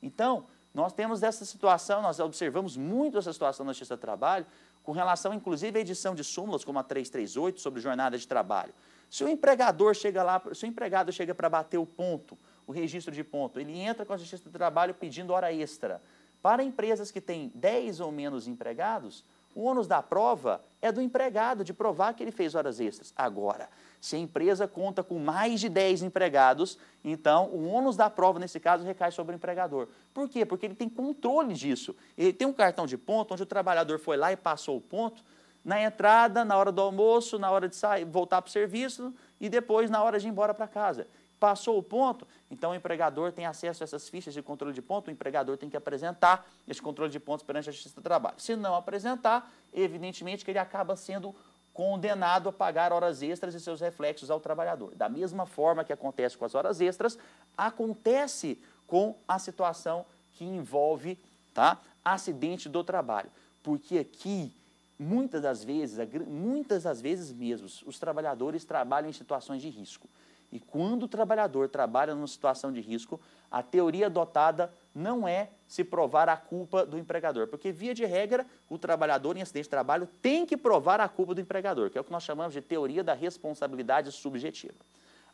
Então, nós temos essa situação, nós observamos muito essa situação na Justiça do Trabalho, com relação, inclusive, à edição de súmulas, como a 338, sobre jornada de trabalho. Se o empregador chega lá, se o empregado chega para bater o ponto, o registro de ponto, ele entra com a Justiça do Trabalho pedindo hora extra. Para empresas que têm 10 ou menos empregados, o ônus da prova é do empregado de provar que ele fez horas extras. Agora, se a empresa conta com mais de 10 empregados, então o ônus da prova, nesse caso, recai sobre o empregador. Por quê? Porque ele tem controle disso. Ele tem um cartão de ponto onde o trabalhador foi lá e passou o ponto na entrada, na hora do almoço, na hora de sair, voltar para o serviço e depois na hora de ir embora para casa. Passou o ponto, então o empregador tem acesso a essas fichas de controle de ponto, o empregador tem que apresentar esse controle de pontos perante a Justiça do Trabalho. Se não apresentar, evidentemente que ele acaba sendo condenado a pagar horas extras e seus reflexos ao trabalhador. Da mesma forma que acontece com as horas extras, acontece com a situação que envolve tá, acidente do trabalho. Porque aqui, muitas das vezes, muitas das vezes mesmo, os trabalhadores trabalham em situações de risco. E quando o trabalhador trabalha numa situação de risco, a teoria adotada não é se provar a culpa do empregador, porque via de regra, o trabalhador em acidente de trabalho tem que provar a culpa do empregador, que é o que nós chamamos de teoria da responsabilidade subjetiva.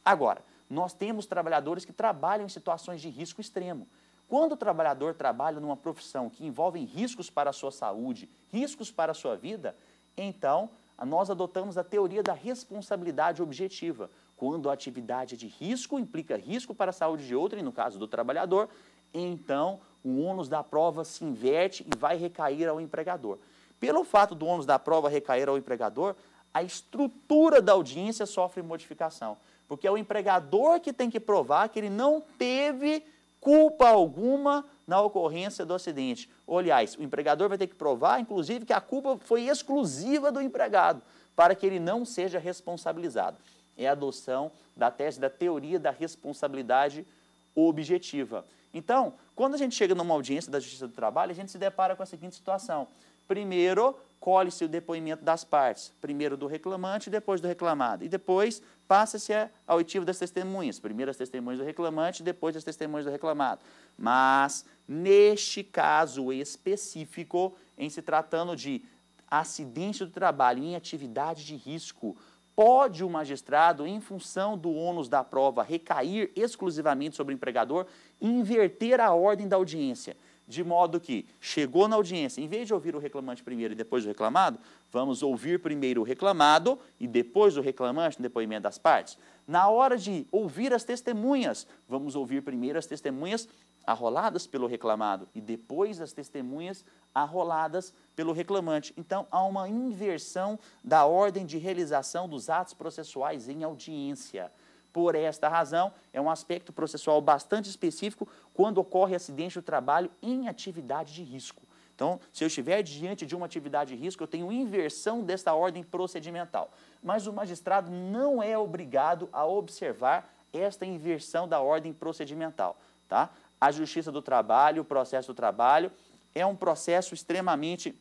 Agora, nós temos trabalhadores que trabalham em situações de risco extremo. Quando o trabalhador trabalha numa profissão que envolve riscos para a sua saúde, riscos para a sua vida, então nós adotamos a teoria da responsabilidade objetiva, quando a atividade de risco implica risco para a saúde de outro, e no caso do trabalhador, então o ônus da prova se inverte e vai recair ao empregador. Pelo fato do ônus da prova recair ao empregador, a estrutura da audiência sofre modificação, porque é o empregador que tem que provar que ele não teve culpa alguma na ocorrência do acidente. Ou, aliás, o empregador vai ter que provar, inclusive, que a culpa foi exclusiva do empregado, para que ele não seja responsabilizado é a adoção da tese da teoria da responsabilidade objetiva. Então, quando a gente chega numa audiência da Justiça do Trabalho, a gente se depara com a seguinte situação. Primeiro, colhe-se o depoimento das partes, primeiro do reclamante, depois do reclamado. E depois passa-se a oitiva das testemunhas, primeiro as testemunhas do reclamante, depois as testemunhas do reclamado. Mas, neste caso específico, em se tratando de acidente do trabalho em atividade de risco, Pode o magistrado, em função do ônus da prova recair exclusivamente sobre o empregador, inverter a ordem da audiência, de modo que chegou na audiência, em vez de ouvir o reclamante primeiro e depois o reclamado, vamos ouvir primeiro o reclamado e depois o reclamante no depoimento das partes. Na hora de ouvir as testemunhas, vamos ouvir primeiro as testemunhas arroladas pelo reclamado e depois as testemunhas arroladas pelo reclamante. Então há uma inversão da ordem de realização dos atos processuais em audiência. Por esta razão, é um aspecto processual bastante específico quando ocorre acidente do trabalho em atividade de risco. Então, se eu estiver diante de uma atividade de risco, eu tenho inversão desta ordem procedimental. Mas o magistrado não é obrigado a observar esta inversão da ordem procedimental. Tá? a justiça do trabalho, o processo do trabalho, é um processo extremamente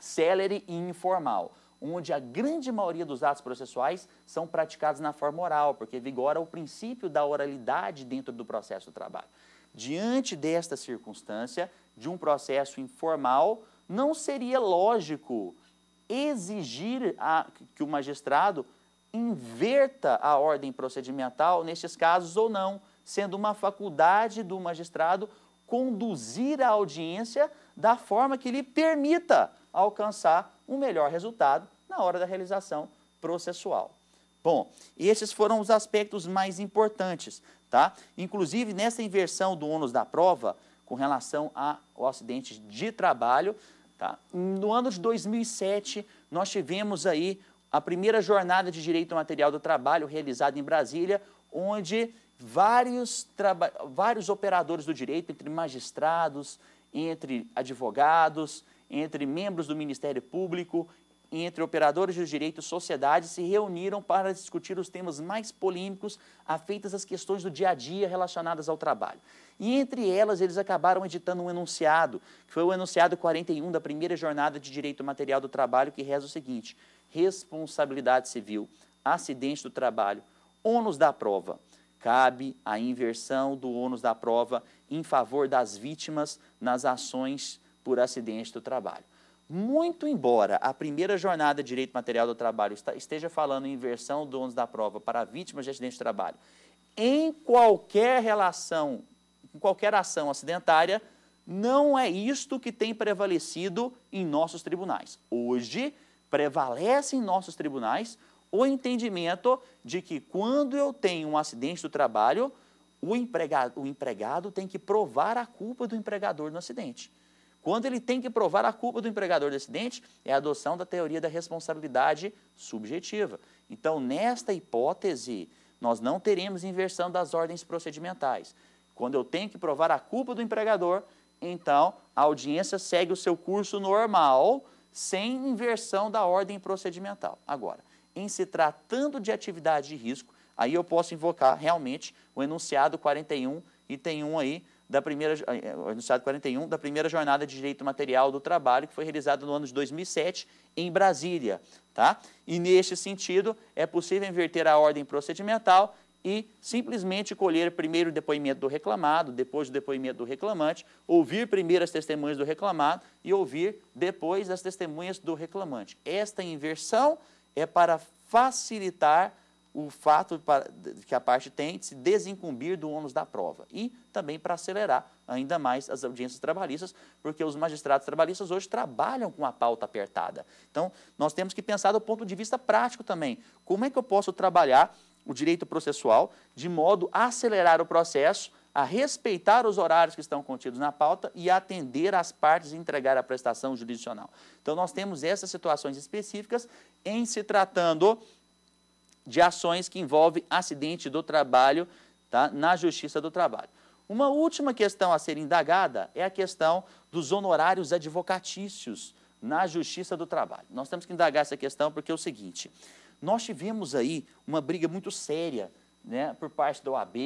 célere e informal, onde a grande maioria dos atos processuais são praticados na forma oral, porque vigora o princípio da oralidade dentro do processo do trabalho. Diante desta circunstância, de um processo informal, não seria lógico exigir a, que o magistrado inverta a ordem procedimental nestes casos ou não, sendo uma faculdade do magistrado conduzir a audiência da forma que lhe permita alcançar um melhor resultado na hora da realização processual. Bom, esses foram os aspectos mais importantes, tá? Inclusive, nessa inversão do ônus da prova, com relação ao acidente de trabalho, tá? No ano de 2007, nós tivemos aí a primeira jornada de direito material do trabalho realizada em Brasília, onde vários, vários operadores do direito, entre magistrados, entre advogados, entre membros do Ministério Público, entre operadores de direito e sociedade, se reuniram para discutir os temas mais polêmicos afeitos às questões do dia a dia relacionadas ao trabalho. E entre elas, eles acabaram editando um enunciado, que foi o enunciado 41 da primeira jornada de direito material do trabalho, que reza o seguinte: responsabilidade civil, acidente do trabalho, ônus da prova cabe a inversão do ônus da prova em favor das vítimas nas ações por acidente do trabalho. Muito embora a primeira jornada de direito material do trabalho esteja falando em inversão do ônus da prova para vítimas de acidente de trabalho, em qualquer relação, em qualquer ação acidentária, não é isto que tem prevalecido em nossos tribunais. Hoje, prevalece em nossos tribunais o entendimento de que quando eu tenho um acidente do trabalho, o empregado, o empregado tem que provar a culpa do empregador no acidente. Quando ele tem que provar a culpa do empregador do acidente, é a adoção da teoria da responsabilidade subjetiva. Então, nesta hipótese, nós não teremos inversão das ordens procedimentais. Quando eu tenho que provar a culpa do empregador, então a audiência segue o seu curso normal, sem inversão da ordem procedimental. Agora, em se tratando de atividade de risco, aí eu posso invocar realmente o enunciado 41, item 1 aí, da primeira, eh, eh, enunciado 41, da primeira jornada de direito material do trabalho, que foi realizada no ano de 2007 em Brasília. Tá? E neste sentido, é possível inverter a ordem procedimental e simplesmente colher primeiro o depoimento do reclamado, depois o depoimento do reclamante, ouvir primeiro as testemunhas do reclamado e ouvir depois as testemunhas do reclamante. Esta inversão é para facilitar o fato de que a parte tem de se desincumbir do ônus da prova e também para acelerar ainda mais as audiências trabalhistas, porque os magistrados trabalhistas hoje trabalham com a pauta apertada. Então, nós temos que pensar do ponto de vista prático também. Como é que eu posso trabalhar o direito processual de modo a acelerar o processo, a respeitar os horários que estão contidos na pauta e atender as partes e entregar a prestação jurisdicional. Então, nós temos essas situações específicas em se tratando de ações que envolvem acidente do trabalho tá, na Justiça do Trabalho. Uma última questão a ser indagada é a questão dos honorários advocatícios na Justiça do Trabalho. Nós temos que indagar essa questão porque é o seguinte: nós tivemos aí uma briga muito séria né, por parte da OAB,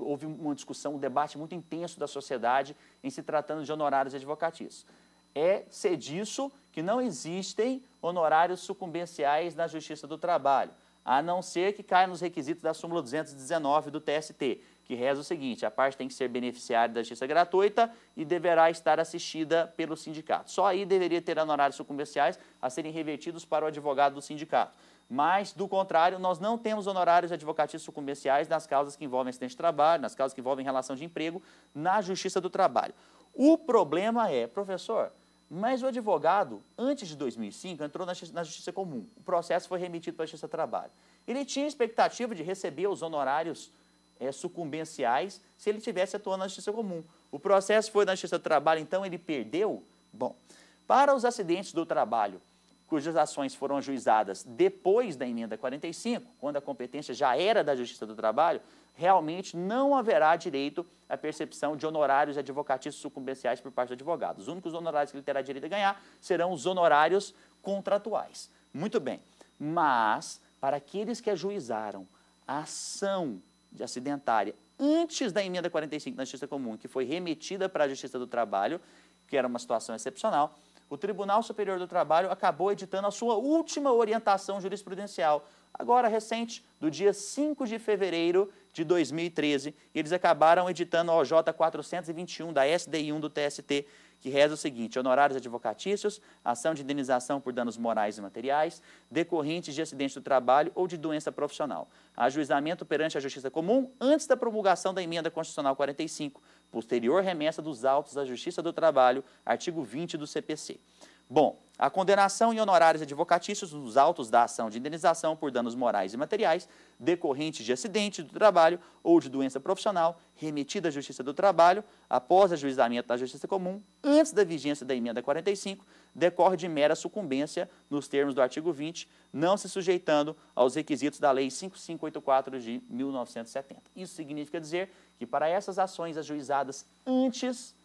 houve uma discussão, um debate muito intenso da sociedade em se tratando de honorários advocatícios é disso que não existem honorários sucumbenciais na Justiça do Trabalho, a não ser que caia nos requisitos da súmula 219 do TST, que reza o seguinte: a parte tem que ser beneficiária da justiça gratuita e deverá estar assistida pelo sindicato. Só aí deveria ter honorários sucumbenciais a serem revertidos para o advogado do sindicato. Mas, do contrário, nós não temos honorários advocatícios sucumbenciais nas causas que envolvem acidente de trabalho, nas causas que envolvem relação de emprego, na justiça do trabalho. O problema é, professor, mas o advogado, antes de 2005, entrou na justiça, na justiça comum. O processo foi remetido para a Justiça do Trabalho. Ele tinha expectativa de receber os honorários é, sucumbenciais se ele tivesse atuando na Justiça Comum. O processo foi na Justiça do Trabalho, então ele perdeu? Bom, para os acidentes do trabalho cujas ações foram ajuizadas depois da emenda 45, quando a competência já era da Justiça do Trabalho, realmente não haverá direito à percepção de honorários advocatícios sucumbenciais por parte do advogado. Os únicos honorários que ele terá direito a ganhar serão os honorários contratuais. Muito bem, mas para aqueles que ajuizaram a ação de acidentária antes da emenda 45 da Justiça Comum, que foi remetida para a Justiça do Trabalho, que era uma situação excepcional, o Tribunal Superior do Trabalho acabou editando a sua última orientação jurisprudencial, agora recente, do dia 5 de fevereiro de 2013. E eles acabaram editando a OJ 421 da SDI1 do TST, que reza o seguinte: honorários advocatícios, ação de indenização por danos morais e materiais, decorrentes de acidente do trabalho ou de doença profissional. Ajuizamento perante a Justiça Comum antes da promulgação da emenda constitucional 45 Posterior remessa dos autos à Justiça do Trabalho, artigo 20 do CPC. Bom, a condenação e honorários advocatícios nos autos da ação de indenização por danos morais e materiais decorrentes de acidente do trabalho ou de doença profissional remetida à Justiça do Trabalho após ajuizamento da Justiça Comum, antes da vigência da emenda 45, decorre de mera sucumbência nos termos do artigo 20, não se sujeitando aos requisitos da Lei 5584 de 1970. Isso significa dizer que para essas ações ajuizadas antes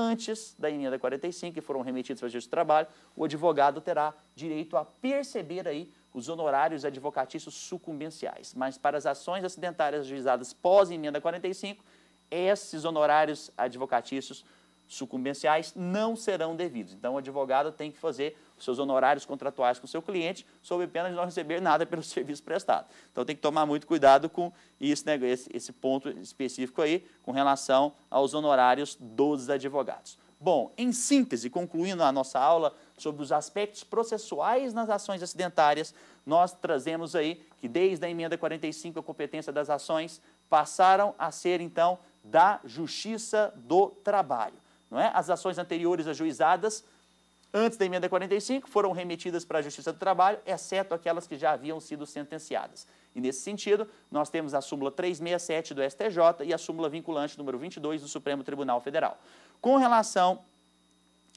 antes da emenda 45, que foram remetidas para o Justiça do Trabalho, o advogado terá direito a perceber aí os honorários advocatícios sucumbenciais. Mas para as ações acidentárias ajuizadas pós emenda 45, esses honorários advocatícios sucumbenciais não serão devidos. Então, o advogado tem que fazer seus honorários contratuais com o seu cliente, sob pena de não receber nada pelo serviço prestado. Então tem que tomar muito cuidado com isso, né, esse, esse ponto específico aí, com relação aos honorários dos advogados. Bom, em síntese, concluindo a nossa aula sobre os aspectos processuais nas ações acidentárias, nós trazemos aí que desde a emenda 45 a competência das ações passaram a ser então da Justiça do Trabalho, não é? As ações anteriores ajuizadas antes da emenda 45, foram remetidas para a Justiça do Trabalho, exceto aquelas que já haviam sido sentenciadas. E nesse sentido, nós temos a súmula 367 do STJ e a súmula vinculante número 22 do Supremo Tribunal Federal. Com relação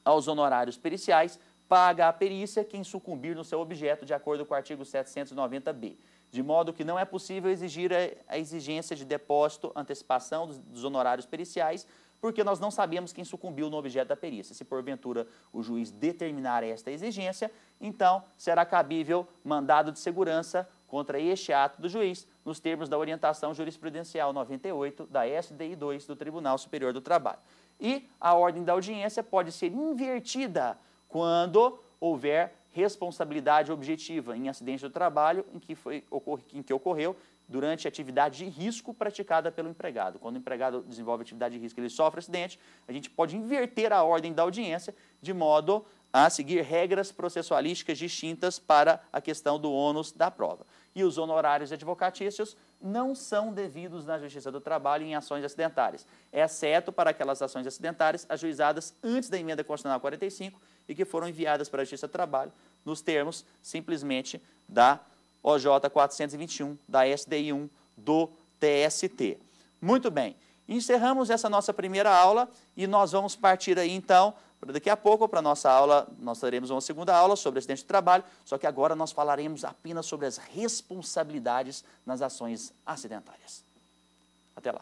aos honorários periciais, paga a perícia quem sucumbir no seu objeto, de acordo com o artigo 790-B. De modo que não é possível exigir a exigência de depósito, antecipação dos honorários periciais, porque nós não sabemos quem sucumbiu no objeto da perícia. Se porventura o juiz determinar esta exigência, então será cabível mandado de segurança contra este ato do juiz, nos termos da orientação jurisprudencial 98 da SDI 2 do Tribunal Superior do Trabalho. E a ordem da audiência pode ser invertida quando houver responsabilidade objetiva em acidente do trabalho em que, foi, em que ocorreu durante a atividade de risco praticada pelo empregado. Quando o empregado desenvolve atividade de risco e ele sofre acidente, a gente pode inverter a ordem da audiência de modo a seguir regras processualísticas distintas para a questão do ônus da prova. E os honorários advocatícios não são devidos na Justiça do Trabalho em ações acidentárias, exceto para aquelas ações acidentárias ajuizadas antes da emenda constitucional 45 e que foram enviadas para a Justiça do Trabalho nos termos simplesmente da OJ 421 da SDI 1 do TST. Muito bem, encerramos essa nossa primeira aula e nós vamos partir aí então Daqui a pouco, para a nossa aula, nós teremos uma segunda aula sobre acidente de trabalho, só que agora nós falaremos apenas sobre as responsabilidades nas ações acidentárias. Até lá.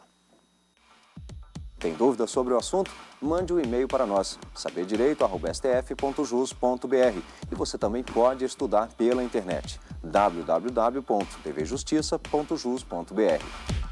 Tem dúvida sobre o assunto? Mande um e-mail para nós, saberdireito.stf.jus.br. E você também pode estudar pela internet, www.tvjustiça.jus.br.